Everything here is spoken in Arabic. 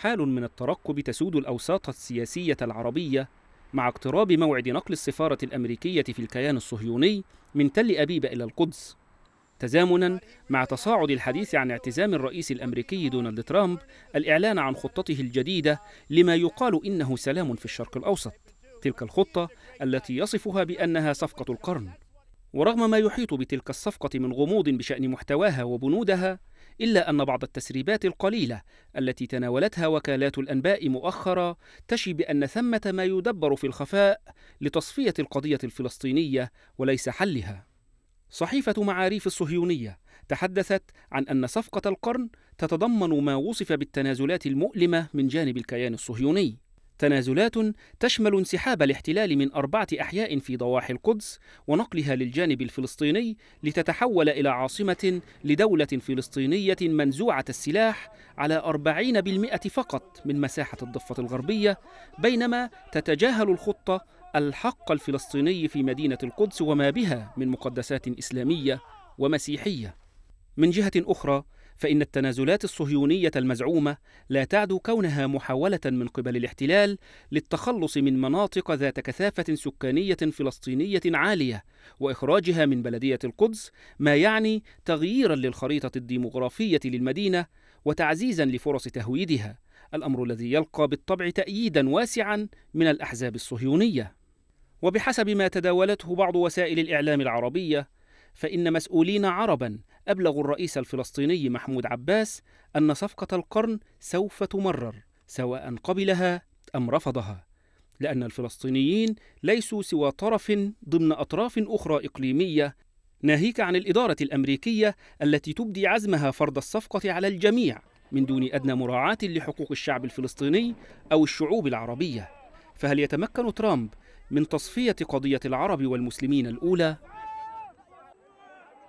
حال من الترقب تسود الأوساط السياسية العربية مع اقتراب موعد نقل السفارة الأمريكية في الكيان الصهيوني من تل أبيب إلى القدس تزامنا مع تصاعد الحديث عن اعتزام الرئيس الامريكي دونالد ترامب الاعلان عن خطته الجديده لما يقال انه سلام في الشرق الاوسط تلك الخطه التي يصفها بانها صفقه القرن ورغم ما يحيط بتلك الصفقه من غموض بشان محتواها وبنودها إلا أن بعض التسريبات القليلة التي تناولتها وكالات الأنباء مؤخرا تشي بأن ثمة ما يدبر في الخفاء لتصفية القضية الفلسطينية وليس حلها. صحيفة معاريف الصهيونية تحدثت عن أن صفقة القرن تتضمن ما وصف بالتنازلات المؤلمة من جانب الكيان الصهيوني تنازلات تشمل انسحاب الاحتلال من أربعة أحياء في ضواحي القدس ونقلها للجانب الفلسطيني لتتحول إلى عاصمة لدولة فلسطينية منزوعة السلاح على 40% فقط من مساحة الضفة الغربية بينما تتجاهل الخطة الحق الفلسطيني في مدينة القدس وما بها من مقدسات إسلامية ومسيحية من جهة أخرى فإن التنازلات الصهيونية المزعومة لا تعدو كونها محاولة من قبل الاحتلال للتخلص من مناطق ذات كثافة سكانية فلسطينية عالية وإخراجها من بلدية القدس، ما يعني تغييرا للخريطة الديمغرافية للمدينة وتعزيزا لفرص تهويدها، الأمر الذي يلقى بالطبع تأييدا واسعا من الأحزاب الصهيونية. وبحسب ما تداولته بعض وسائل الإعلام العربية، فإن مسؤولين عربا أبلغوا الرئيس الفلسطيني محمود عباس أن صفقة القرن سوف تمرر سواء قبلها أم رفضها لأن الفلسطينيين ليسوا سوى طرف ضمن أطراف أخرى إقليمية ناهيك عن الإدارة الأمريكية التي تبدي عزمها فرض الصفقة على الجميع من دون أدنى مراعاة لحقوق الشعب الفلسطيني أو الشعوب العربية فهل يتمكن ترامب من تصفية قضية العرب والمسلمين الأولى؟